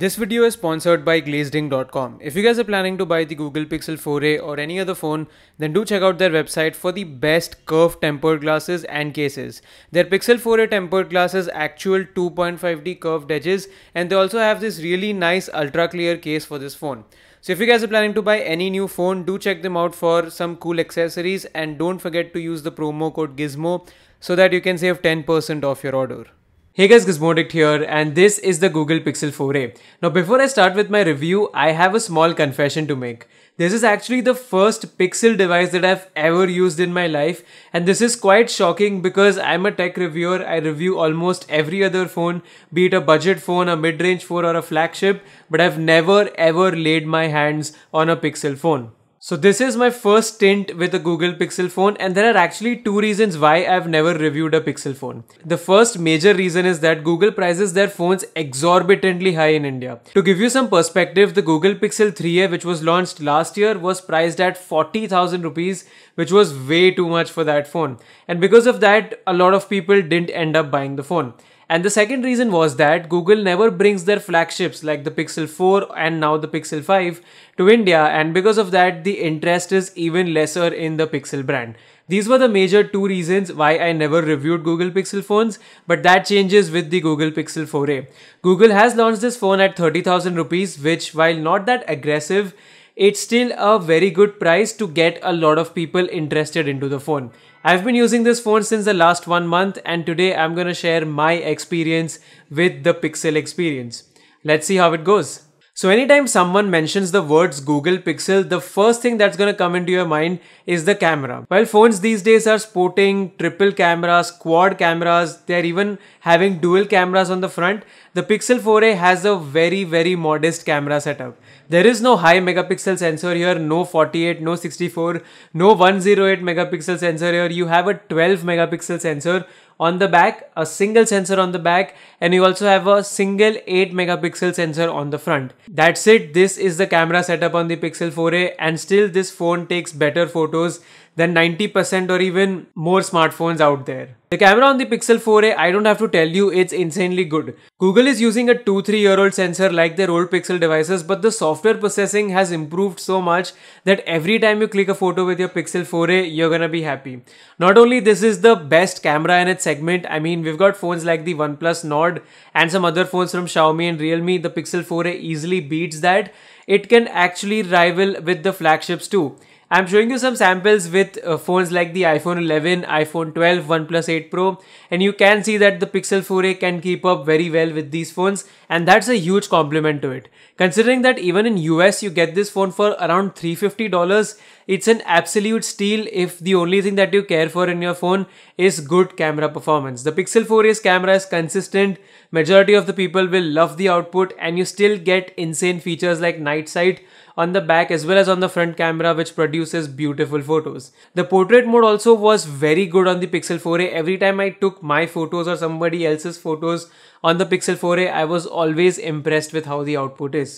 This video is sponsored by glazeding.com. If you guys are planning to buy the Google Pixel 4a or any other phone, then do check out their website for the best curved tempered glasses and cases. Their Pixel 4a tempered glasses actual 2.5D curved edges and they also have this really nice ultra clear case for this phone. So if you guys are planning to buy any new phone, do check them out for some cool accessories and don't forget to use the promo code GIZMO so that you can save 10% off your order. Hey guys, Gizmodict here and this is the Google Pixel 4a. Now before I start with my review, I have a small confession to make. This is actually the first Pixel device that I've ever used in my life and this is quite shocking because I'm a tech reviewer. I review almost every other phone, be it a budget phone, a mid-range phone or a flagship, but I've never ever laid my hands on a Pixel phone. So this is my first stint with a Google Pixel phone and there are actually two reasons why I've never reviewed a Pixel phone. The first major reason is that Google prices their phones exorbitantly high in India. To give you some perspective, the Google Pixel 3a which was launched last year was priced at 40,000 rupees which was way too much for that phone. And because of that, a lot of people didn't end up buying the phone. And the second reason was that Google never brings their flagships like the Pixel 4 and now the Pixel 5 to India and because of that the interest is even lesser in the Pixel brand. These were the major two reasons why I never reviewed Google Pixel phones, but that changes with the Google Pixel 4a. Google has launched this phone at 30,000 rupees, which while not that aggressive, it's still a very good price to get a lot of people interested into the phone. I've been using this phone since the last one month and today I'm gonna share my experience with the Pixel experience. Let's see how it goes. So anytime someone mentions the words Google Pixel, the first thing that's going to come into your mind is the camera. While phones these days are sporting triple cameras, quad cameras, they're even having dual cameras on the front, the Pixel 4a has a very very modest camera setup. There is no high megapixel sensor here, no 48, no 64, no 108 megapixel sensor here. You have a 12 megapixel sensor on the back, a single sensor on the back, and you also have a single 8 megapixel sensor on the front. That's it. This is the camera setup on the Pixel 4a and still this phone takes better photos than 90% or even more smartphones out there. The camera on the Pixel 4a, I don't have to tell you, it's insanely good. Google is using a 2-3 year old sensor like their old Pixel devices but the software processing has improved so much that every time you click a photo with your Pixel 4a, you're gonna be happy. Not only this is the best camera in its segment, I mean we've got phones like the OnePlus Nord and some other phones from Xiaomi and Realme, the Pixel 4a easily beats that. It can actually rival with the flagships too. I'm showing you some samples with uh, phones like the iPhone 11, iPhone 12, OnePlus 8 Pro and you can see that the Pixel 4a can keep up very well with these phones and that's a huge compliment to it. Considering that even in US you get this phone for around $350, it's an absolute steal if the only thing that you care for in your phone is good camera performance. The Pixel 4a's camera is consistent, majority of the people will love the output and you still get insane features like night sight on the back as well as on the front camera which produces beautiful photos. The portrait mode also was very good on the Pixel 4a. Every time I took my photos or somebody else's photos on the Pixel 4a, I was always impressed with how the output is.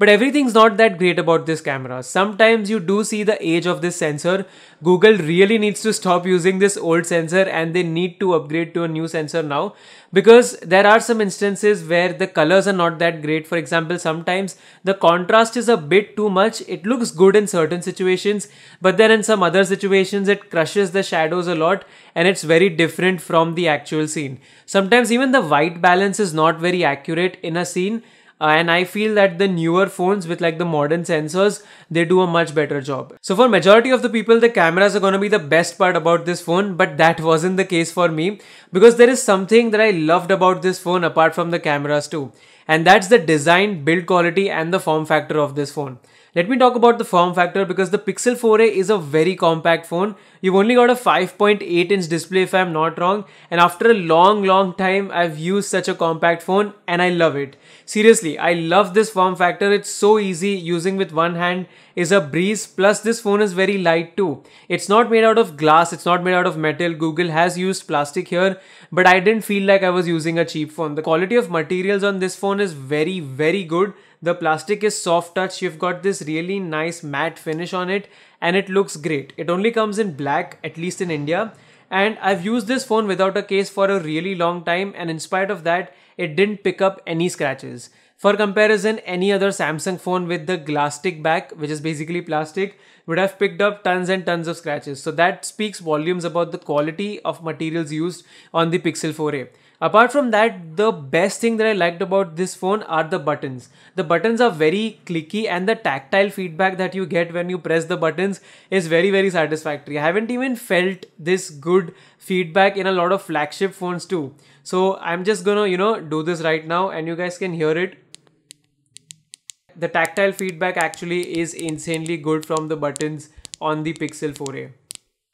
But everything's not that great about this camera. Sometimes you do see the age of this sensor. Google really needs to stop using this old sensor and they need to upgrade to a new sensor now because there are some instances where the colors are not that great. For example, sometimes the contrast is a bit too much. It looks good in certain situations, but then in some other situations it crushes the shadows a lot and it's very different from the actual scene. Sometimes even the white balance is not very accurate in a scene uh, and I feel that the newer phones with like the modern sensors, they do a much better job. So for majority of the people, the cameras are going to be the best part about this phone, but that wasn't the case for me because there is something that I loved about this phone apart from the cameras too. And that's the design, build quality and the form factor of this phone. Let me talk about the form factor because the Pixel 4a is a very compact phone. You've only got a 5.8 inch display if I'm not wrong and after a long long time I've used such a compact phone and I love it. Seriously, I love this form factor. It's so easy using with one hand is a breeze. Plus this phone is very light too. It's not made out of glass. It's not made out of metal. Google has used plastic here, but I didn't feel like I was using a cheap phone. The quality of materials on this phone is very, very good. The plastic is soft touch. You've got this really nice matte finish on it and it looks great. It only comes in black, at least in India. And I've used this phone without a case for a really long time and in spite of that, it didn't pick up any scratches. For comparison, any other Samsung phone with the Glastic back, which is basically plastic, would have picked up tons and tons of scratches. So that speaks volumes about the quality of materials used on the Pixel 4a. Apart from that, the best thing that I liked about this phone are the buttons. The buttons are very clicky and the tactile feedback that you get when you press the buttons is very very satisfactory. I haven't even felt this good feedback in a lot of flagship phones too. So I'm just gonna you know do this right now and you guys can hear it the tactile feedback actually is insanely good from the buttons on the Pixel 4a.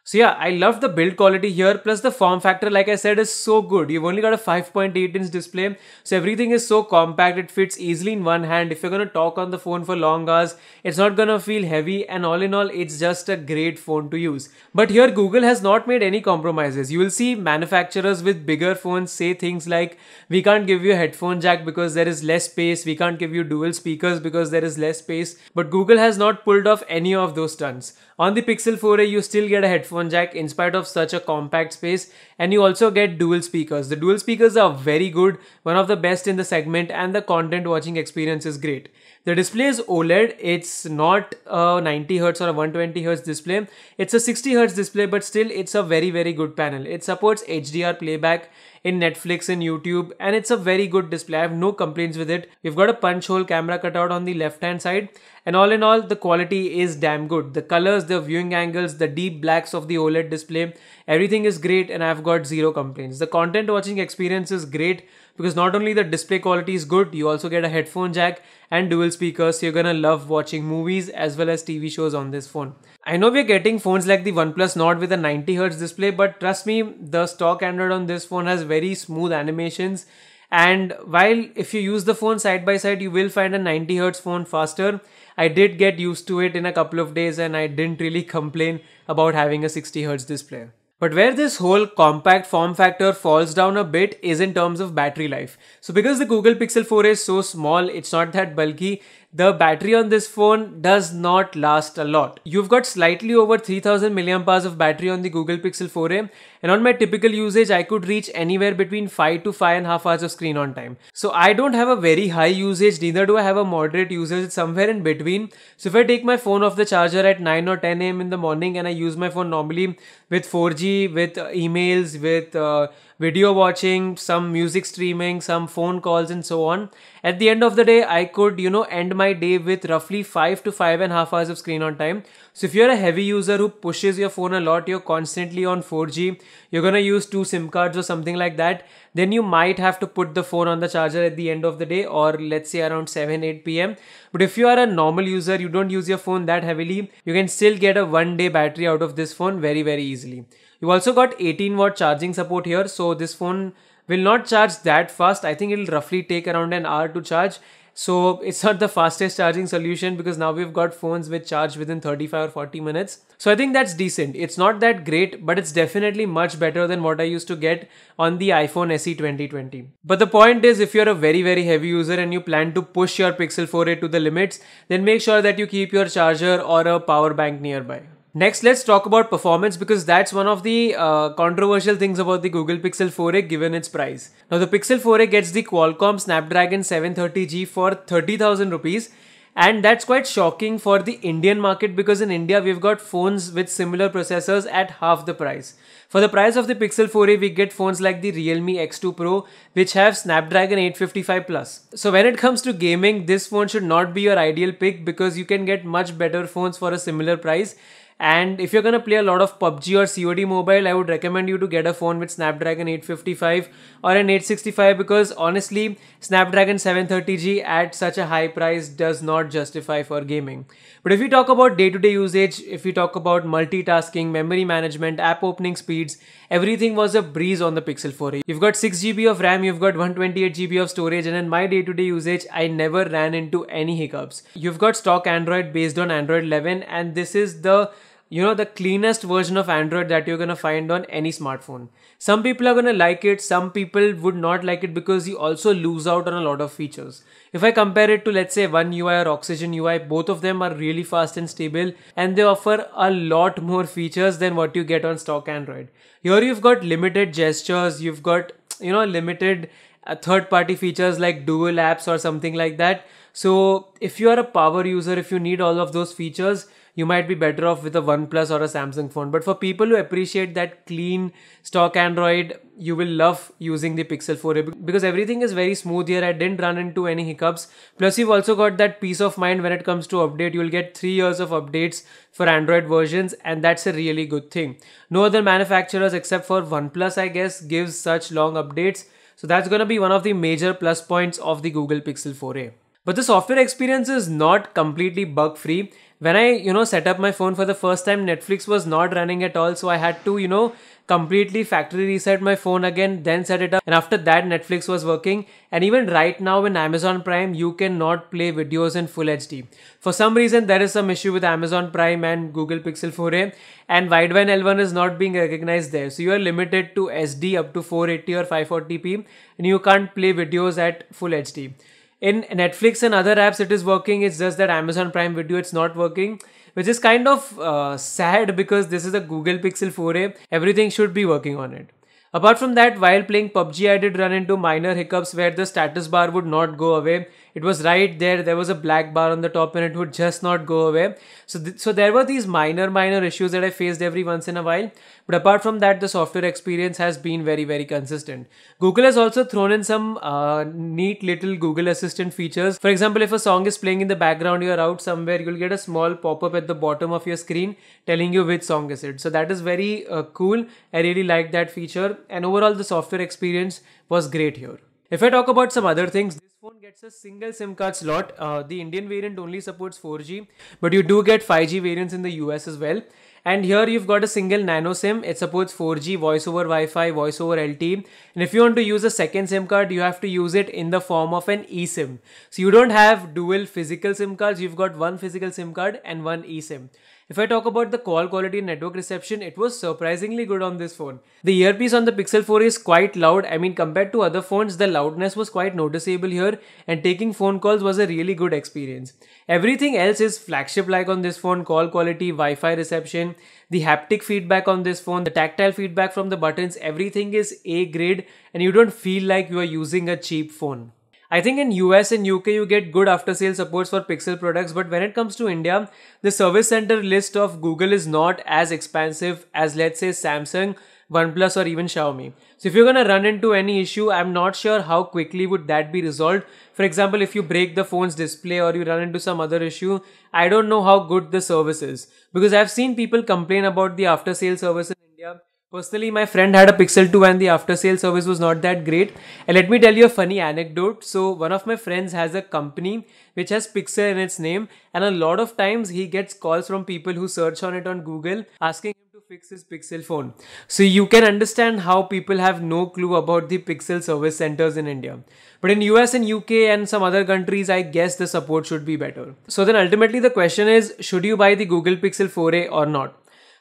So yeah, I love the build quality here. Plus the form factor, like I said, is so good. You've only got a 5.8 inch display. So everything is so compact. It fits easily in one hand. If you're going to talk on the phone for long hours, it's not going to feel heavy. And all in all, it's just a great phone to use. But here Google has not made any compromises. You will see manufacturers with bigger phones say things like, we can't give you a headphone jack because there is less space. We can't give you dual speakers because there is less space. But Google has not pulled off any of those stunts. On the Pixel 4a, you still get a headphone headphone jack in spite of such a compact space and you also get dual speakers. The dual speakers are very good, one of the best in the segment and the content watching experience is great. The display is OLED, it's not a 90Hz or a 120Hz display, it's a 60Hz display but still it's a very very good panel. It supports HDR playback in Netflix and YouTube and it's a very good display. I have no complaints with it. We've got a punch hole camera cutout on the left hand side and all in all, the quality is damn good. The colors, the viewing angles, the deep blacks of the OLED display, everything is great and I've got zero complaints. The content watching experience is great because not only the display quality is good, you also get a headphone jack and dual speakers, so you're gonna love watching movies as well as TV shows on this phone. I know we're getting phones like the OnePlus Nord with a 90Hz display, but trust me, the stock Android on this phone has very smooth animations. And while if you use the phone side by side, you will find a 90Hz phone faster I did get used to it in a couple of days and I didn't really complain about having a 60Hz display. But where this whole compact form factor falls down a bit is in terms of battery life. So because the Google Pixel 4 is so small, it's not that bulky the battery on this phone does not last a lot. You've got slightly over 3000 mAh of battery on the Google Pixel 4a and on my typical usage I could reach anywhere between 5 to 5 and a half hours of screen on time. So I don't have a very high usage neither do I have a moderate usage it's somewhere in between. So if I take my phone off the charger at 9 or 10 am in the morning and I use my phone normally with 4G, with uh, emails, with uh, video watching, some music streaming, some phone calls and so on at the end of the day, I could, you know, end my day with roughly five to five and a half hours of screen on time. So if you're a heavy user who pushes your phone a lot, you're constantly on 4G, you're gonna use two SIM cards or something like that, then you might have to put the phone on the charger at the end of the day or let's say around 7 8 pm but if you are a normal user you don't use your phone that heavily you can still get a one day battery out of this phone very very easily you also got 18 watt charging support here so this phone will not charge that fast. I think it'll roughly take around an hour to charge. So it's not the fastest charging solution because now we've got phones which charge within 35 or 40 minutes. So I think that's decent. It's not that great, but it's definitely much better than what I used to get on the iPhone SE 2020. But the point is if you're a very very heavy user and you plan to push your Pixel 4a to the limits, then make sure that you keep your charger or a power bank nearby. Next, let's talk about performance because that's one of the uh, controversial things about the Google Pixel 4a given its price. Now, the Pixel 4a gets the Qualcomm Snapdragon 730G for 30,000 rupees and that's quite shocking for the Indian market because in India we've got phones with similar processors at half the price. For the price of the Pixel 4a we get phones like the Realme X2 Pro which have Snapdragon 855 Plus. So when it comes to gaming this phone should not be your ideal pick because you can get much better phones for a similar price and if you're gonna play a lot of PUBG or COD mobile, I would recommend you to get a phone with Snapdragon 855 or an 865 because honestly, Snapdragon 730G at such a high price does not justify for gaming. But if you talk about day to day usage, if you talk about multitasking, memory management, app opening speeds, everything was a breeze on the Pixel 4a. You've got 6GB of RAM, you've got 128GB of storage, and in my day to day usage, I never ran into any hiccups. You've got stock Android based on Android 11, and this is the you know the cleanest version of android that you're going to find on any smartphone some people are going to like it some people would not like it because you also lose out on a lot of features if i compare it to let's say one ui or oxygen ui both of them are really fast and stable and they offer a lot more features than what you get on stock android here you've got limited gestures you've got you know limited uh, third party features like dual apps or something like that so if you are a power user if you need all of those features you might be better off with a OnePlus or a Samsung phone. But for people who appreciate that clean stock Android, you will love using the Pixel 4a because everything is very smooth here. I didn't run into any hiccups. Plus, you've also got that peace of mind when it comes to update. You'll get three years of updates for Android versions, and that's a really good thing. No other manufacturers except for OnePlus, I guess, gives such long updates. So that's going to be one of the major plus points of the Google Pixel 4a. But the software experience is not completely bug free when I, you know, set up my phone for the first time, Netflix was not running at all. So I had to, you know, completely factory reset my phone again, then set it up. And after that, Netflix was working. And even right now in Amazon Prime, you cannot play videos in full HD. For some reason, there is some issue with Amazon Prime and Google Pixel 4a. And Widevine L1 is not being recognized there. So you are limited to SD up to 480 or 540p. And you can't play videos at full HD in Netflix and other apps it is working. It's just that Amazon Prime Video it's not working, which is kind of uh, sad because this is a Google Pixel 4a. Everything should be working on it. Apart from that, while playing PUBG, I did run into minor hiccups where the status bar would not go away it was right there there was a black bar on the top and it would just not go away so th so there were these minor minor issues that i faced every once in a while but apart from that the software experience has been very very consistent google has also thrown in some uh, neat little google assistant features for example if a song is playing in the background you're out somewhere you'll get a small pop-up at the bottom of your screen telling you which song is it so that is very uh, cool i really like that feature and overall the software experience was great here if I talk about some other things, this phone gets a single SIM card slot. Uh, the Indian variant only supports 4G, but you do get 5G variants in the US as well. And here you've got a single nano SIM. It supports 4G, voice over Wi-Fi, voice over LTE. And if you want to use a second SIM card, you have to use it in the form of an eSIM. So you don't have dual physical SIM cards. You've got one physical SIM card and one eSIM. If I talk about the call quality and network reception, it was surprisingly good on this phone. The earpiece on the Pixel 4 is quite loud. I mean, compared to other phones, the loudness was quite noticeable here and taking phone calls was a really good experience. Everything else is flagship-like on this phone, call quality, Wi-Fi reception, the haptic feedback on this phone, the tactile feedback from the buttons, everything is A grade and you don't feel like you are using a cheap phone. I think in US and UK you get good after sale supports for Pixel products, but when it comes to India, the service center list of Google is not as expansive as let's say Samsung, OnePlus or even Xiaomi. So if you're gonna run into any issue, I'm not sure how quickly would that be resolved. For example, if you break the phone's display or you run into some other issue, I don't know how good the service is. Because I've seen people complain about the after sale service in India Personally, my friend had a Pixel 2 and the after sale service was not that great. And let me tell you a funny anecdote. So, one of my friends has a company which has Pixel in its name, and a lot of times he gets calls from people who search on it on Google asking him to fix his Pixel phone. So, you can understand how people have no clue about the Pixel service centers in India. But in US and UK and some other countries, I guess the support should be better. So, then ultimately, the question is should you buy the Google Pixel 4a or not?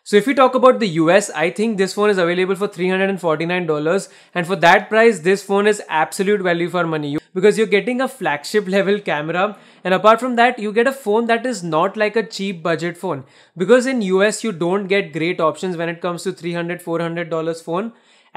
So if we talk about the US, I think this phone is available for $349 and for that price, this phone is absolute value for money because you're getting a flagship level camera and apart from that, you get a phone that is not like a cheap budget phone because in US, you don't get great options when it comes to $300, $400 phone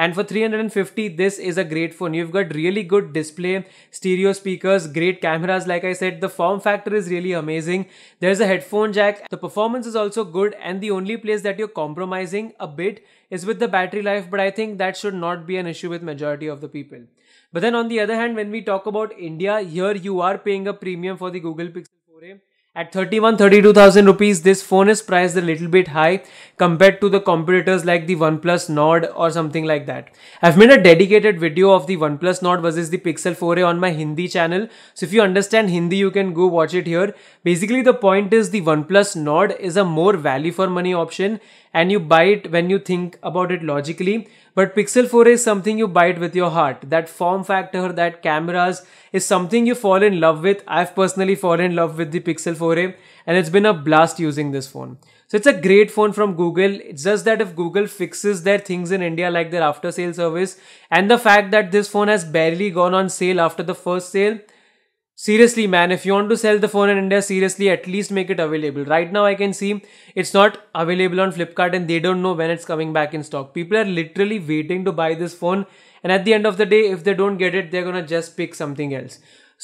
and for 350 this is a great phone you've got really good display stereo speakers great cameras like i said the form factor is really amazing there's a headphone jack the performance is also good and the only place that you're compromising a bit is with the battery life but i think that should not be an issue with majority of the people but then on the other hand when we talk about india here you are paying a premium for the google pixel 4a at 31 32000 rupees, this phone is priced a little bit high compared to the competitors like the OnePlus Nord or something like that. I've made a dedicated video of the OnePlus Nord versus the Pixel 4a on my Hindi channel. So if you understand Hindi, you can go watch it here. Basically, the point is the OnePlus Nord is a more value for money option and you buy it when you think about it logically. But Pixel 4 is something you bite with your heart. That form factor, that cameras is something you fall in love with. I've personally fallen in love with the Pixel 4a and it's been a blast using this phone. So it's a great phone from Google. It's just that if Google fixes their things in India like their after sale service and the fact that this phone has barely gone on sale after the first sale, Seriously, man, if you want to sell the phone in India, seriously, at least make it available. Right now, I can see it's not available on Flipkart and they don't know when it's coming back in stock. People are literally waiting to buy this phone, and at the end of the day, if they don't get it, they're gonna just pick something else.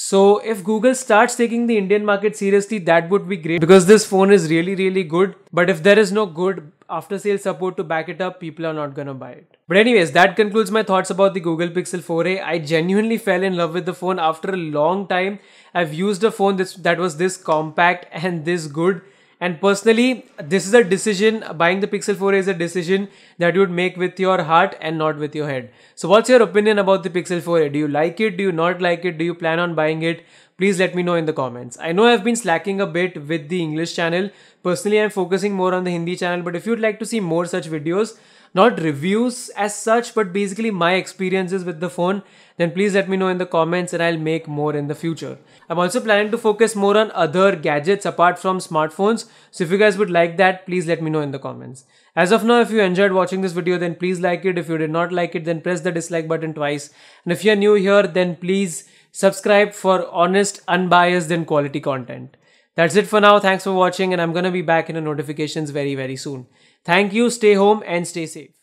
So, if Google starts taking the Indian market seriously, that would be great because this phone is really, really good. But if there is no good after sale support to back it up, people are not gonna buy it. But anyways, that concludes my thoughts about the Google Pixel 4a. I genuinely fell in love with the phone after a long time. I've used a phone this, that was this compact and this good. And personally, this is a decision, buying the Pixel 4a is a decision that you would make with your heart and not with your head. So what's your opinion about the Pixel 4a? Do you like it? Do you not like it? Do you plan on buying it? Please let me know in the comments. I know I've been slacking a bit with the English channel. Personally, I'm focusing more on the Hindi channel, but if you'd like to see more such videos, not reviews as such, but basically my experiences with the phone, then please let me know in the comments and I'll make more in the future. I'm also planning to focus more on other gadgets apart from smartphones. So if you guys would like that, please let me know in the comments. As of now, if you enjoyed watching this video, then please like it. If you did not like it, then press the dislike button twice. And if you're new here, then please subscribe for honest, unbiased and quality content. That's it for now. Thanks for watching and I'm going to be back in the notifications very, very soon. Thank you, stay home and stay safe.